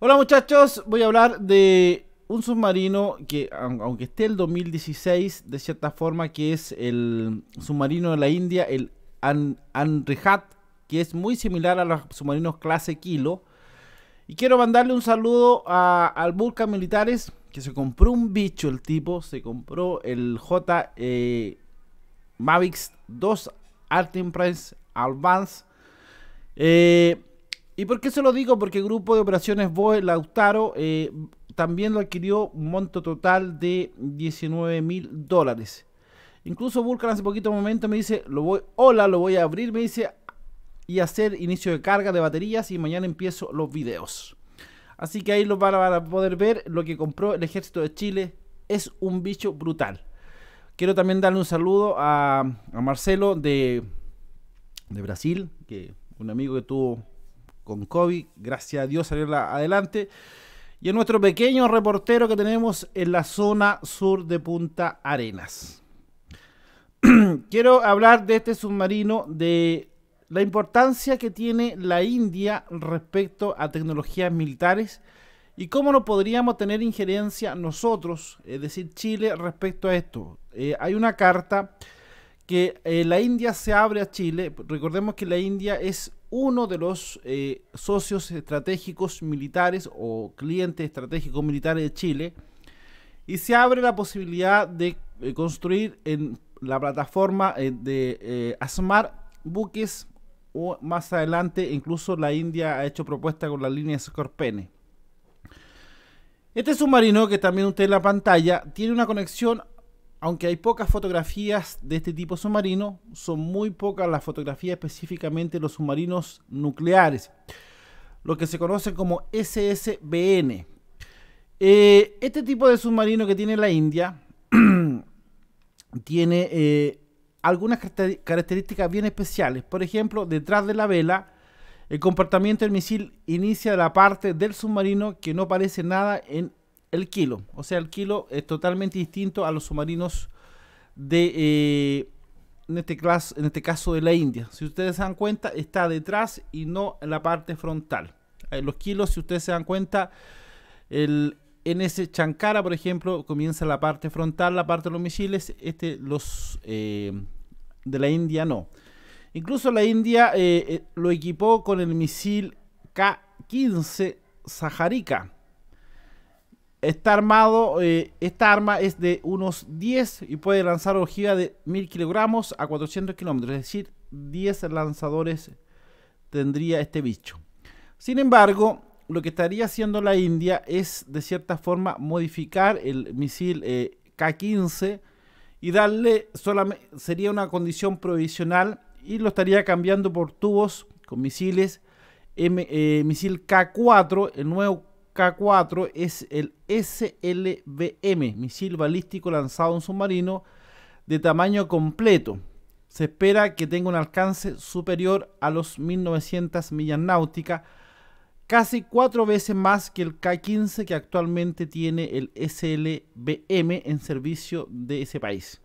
Hola muchachos, voy a hablar de un submarino que, aunque esté el 2016, de cierta forma, que es el submarino de la India, el An Anrihat, que es muy similar a los submarinos clase Kilo. Y quiero mandarle un saludo a, al Burka Militares, que se compró un bicho el tipo, se compró el J eh, Mavics 2 Art Advance. Eh, ¿Y por qué se lo digo? Porque el Grupo de Operaciones BOE Lautaro eh, también lo adquirió un monto total de 19 mil dólares. Incluso Vulcan hace poquito momento me dice, lo voy, hola, lo voy a abrir, me dice, y hacer inicio de carga de baterías y mañana empiezo los videos. Así que ahí lo van a poder ver, lo que compró el ejército de Chile es un bicho brutal. Quiero también darle un saludo a, Marcelo de, de Brasil, que un amigo que tuvo con COVID. Gracias a Dios salirla adelante. Y a nuestro pequeño reportero que tenemos en la zona sur de Punta Arenas. Quiero hablar de este submarino, de la importancia que tiene la India respecto a tecnologías militares y cómo no podríamos tener injerencia nosotros, es decir, Chile, respecto a esto. Eh, hay una carta que eh, la India se abre a Chile. Recordemos que la India es uno de los eh, socios estratégicos militares o clientes estratégicos militares de Chile y se abre la posibilidad de eh, construir en la plataforma eh, de ASMAR buques o más adelante incluso la India ha hecho propuesta con la línea Scorpene. Este submarino que también usted en la pantalla tiene una conexión aunque hay pocas fotografías de este tipo submarino, son muy pocas las fotografías específicamente de los submarinos nucleares, lo que se conoce como SSBN. Eh, este tipo de submarino que tiene la India tiene eh, algunas características bien especiales. Por ejemplo, detrás de la vela, el comportamiento del misil inicia la parte del submarino que no parece nada en el kilo. O sea, el kilo es totalmente distinto a los submarinos de, eh, este en, este caso, de la India. Si ustedes se dan cuenta, está detrás y no en la parte frontal. Eh, los kilos, si ustedes se dan cuenta, el, en ese Chankara, por ejemplo, comienza la parte frontal, la parte de los misiles, este, los eh, de la India no. Incluso la India lo equipó con el misil K-15 Saharika Está armado, eh, esta arma es de unos 10 y puede lanzar ojiva de 1000 kilogramos a 400 kilómetros, es decir, 10 lanzadores tendría este bicho. Sin embargo, lo que estaría haciendo la India es de cierta forma modificar el misil eh, K-15 y darle solamente, sería una condición provisional y lo estaría cambiando por tubos con misiles, eh, misil K-4, el nuevo K4 es el SLBM, misil balístico lanzado en submarino de tamaño completo. Se espera que tenga un alcance superior a los 1900 millas náuticas, casi cuatro veces más que el K-15 que actualmente tiene el SLBM en servicio de ese país.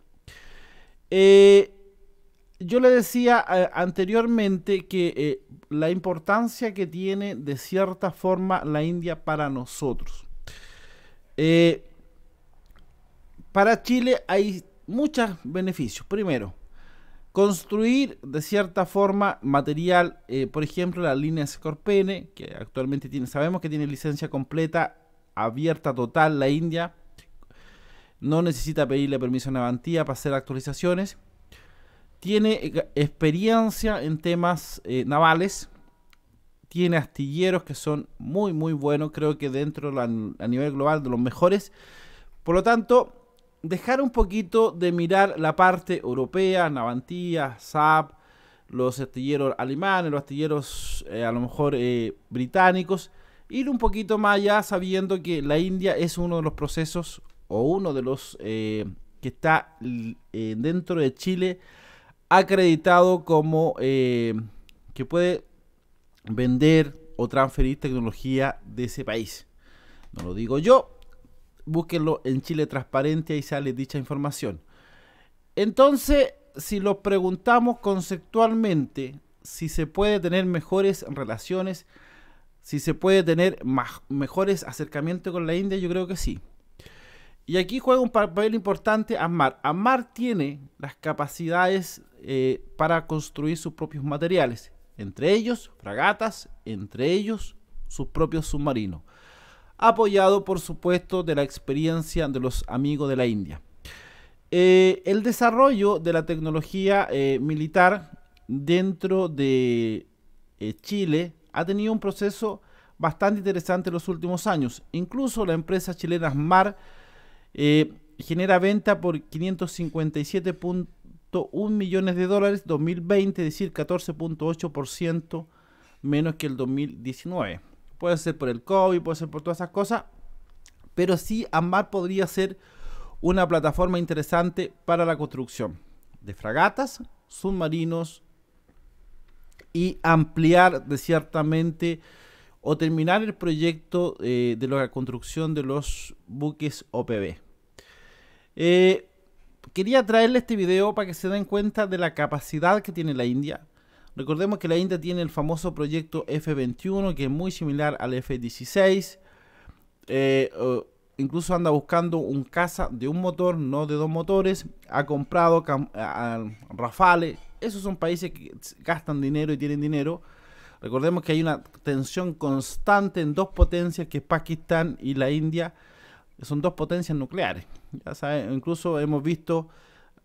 Eh, yo le decía eh, anteriormente que eh, la importancia que tiene de cierta forma la India para nosotros. Eh, para Chile hay muchos beneficios. Primero, construir de cierta forma material, por ejemplo, la línea Scorpene, que actualmente tiene, sabemos que tiene licencia completa, abierta total la India. No necesita pedirle permiso a Navantía para hacer actualizaciones tiene eh, experiencia en temas eh, navales. Tiene astilleros que son muy, muy buenos. Creo que dentro a nivel global de los mejores. Por lo tanto, dejar un poquito de mirar la parte europea, Navantía, Saab, los astilleros alemanes, los astilleros eh, a lo mejor británicos. Ir un poquito más allá sabiendo que la India es uno de los procesos o uno de los que está dentro de Chile acreditado como eh, que puede vender o transferir tecnología de ese país. No lo digo yo, búsquenlo en Chile Transparente, ahí sale dicha información. Entonces, si lo preguntamos conceptualmente si se puede tener mejores relaciones, si se puede tener mejores acercamientos con la India, yo creo que sí. Y aquí juega un papel importante AMAR. AMAR tiene las capacidades eh, para construir sus propios materiales, entre ellos fragatas, entre ellos sus propios submarinos. Apoyado, por supuesto, de la experiencia de los amigos de la India. Eh, el desarrollo de la tecnología eh, militar dentro de Chile ha tenido un proceso bastante interesante en los últimos años. Incluso la empresa chilena AMAR eh, genera venta por 557.1 millones de dólares 2020, es decir, 14.8% menos que el 2019. Puede ser por el COVID, puede ser por todas esas cosas, pero sí Ambar podría ser una plataforma interesante para la construcción de fragatas, submarinos y ampliar de ciertamente o terminar el proyecto eh, de la construcción de los buques OPB. Eh, quería traerle este video para que se den cuenta de la capacidad que tiene la India. Recordemos que la India tiene el famoso proyecto F-21, que es muy similar al F-16. Eh, incluso anda buscando un caza de un motor, no de dos motores. Ha comprado Rafales. Esos son países que gastan dinero y tienen dinero Recordemos que hay una tensión constante en dos potencias, que es Pakistán y la India, son dos potencias nucleares. Ya saben, incluso hemos visto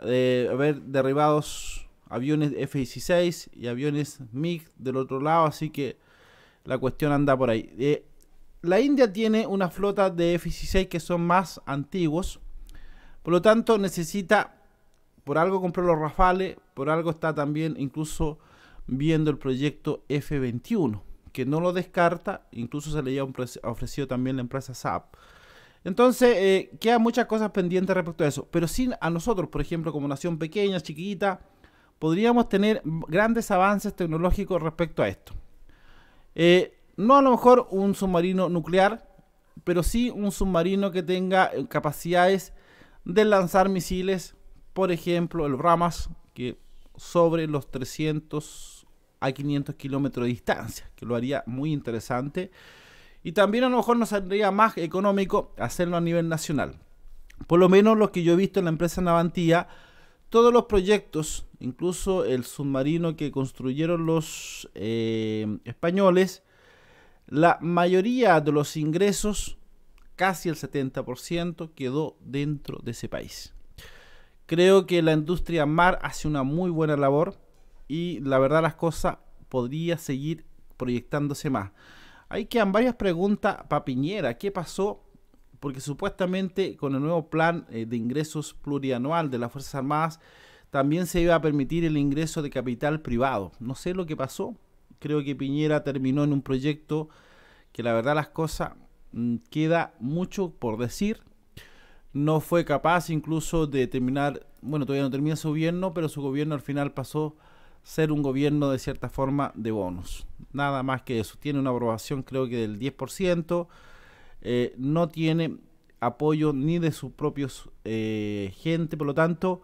eh, haber derribados aviones F-16 y aviones MiG del otro lado, así que la cuestión anda por ahí. Eh, la India tiene una flota de F-16 que son más antiguos, por lo tanto necesita, por algo compró los Rafales, por algo está también incluso viendo el proyecto F21, que no lo descarta, incluso se le ha ofrecido también la empresa SAP. Entonces, eh, quedan muchas cosas pendientes respecto a eso, pero sin a nosotros, por ejemplo, como nación pequeña, chiquita, podríamos tener grandes avances tecnológicos respecto a esto. Eh, no a lo mejor un submarino nuclear, pero sí un submarino que tenga eh, capacidades de lanzar misiles, por ejemplo, el Ramas, que sobre los 300 a 500 kilómetros de distancia, que lo haría muy interesante. Y también a lo mejor nos saldría más económico hacerlo a nivel nacional. Por lo menos lo que yo he visto en la empresa Navantía, todos los proyectos, incluso el submarino que construyeron los eh, españoles, la mayoría de los ingresos, casi el 70%, quedó dentro de ese país. Creo que la industria mar hace una muy buena labor y la verdad las cosas podría seguir proyectándose más. Ahí quedan varias preguntas para Piñera. ¿Qué pasó? Porque supuestamente con el nuevo plan eh, de ingresos plurianual de las Fuerzas Armadas también se iba a permitir el ingreso de capital privado. No sé lo que pasó. Creo que Piñera terminó en un proyecto que la verdad las cosas mm, queda mucho por decir. No fue capaz incluso de terminar, bueno, todavía no termina su gobierno, pero su gobierno al final pasó ser un gobierno de cierta forma de bonos, Nada más que eso. Tiene una aprobación creo que del 10%. Eh, no tiene apoyo ni de sus propios eh, gente. Por lo tanto,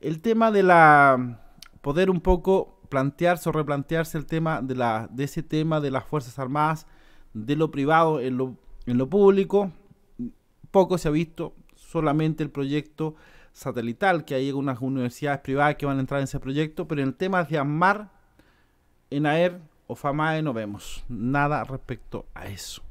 el tema de la poder un poco plantearse o replantearse el tema de, la, de ese tema de las Fuerzas Armadas, de lo privado en lo, en lo público, poco se ha visto, solamente el proyecto satelital, que hay unas universidades privadas que van a entrar en ese proyecto, pero en el tema de AMAR, en ENAER o FAMAE no vemos nada respecto a eso.